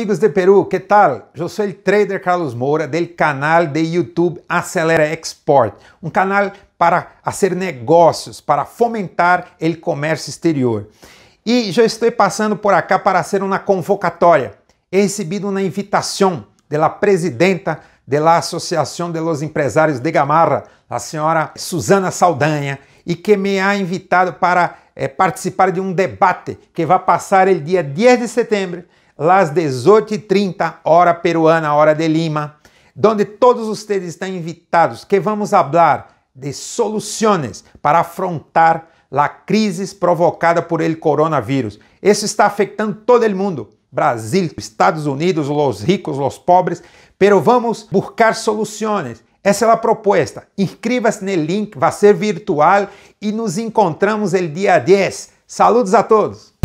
Amigos de Peru, que tal? Eu sou o trader Carlos Moura do canal de YouTube Acelera Export, um canal para fazer negócios, para fomentar o comércio exterior. E já estou passando por acá para fazer uma convocatória. He recebido uma invitação da presidenta da Associação de los Empresários de Gamarra, a senhora Susana Saldanha, e que me ha invitado para eh, participar de um debate que vai passar o dia 10 de setembro las 18:30 hora peruana, hora de Lima, onde todos vocês estão invitados, que vamos falar de soluções para afrontar a crise provocada por ele coronavírus. Isso está afetando todo o mundo. Brasil, Estados Unidos, os ricos, os pobres, pero vamos buscar soluções. Essa é a proposta. Inscreva-se no link, vai ser virtual e nos encontramos el dia 10. Saludos a todos!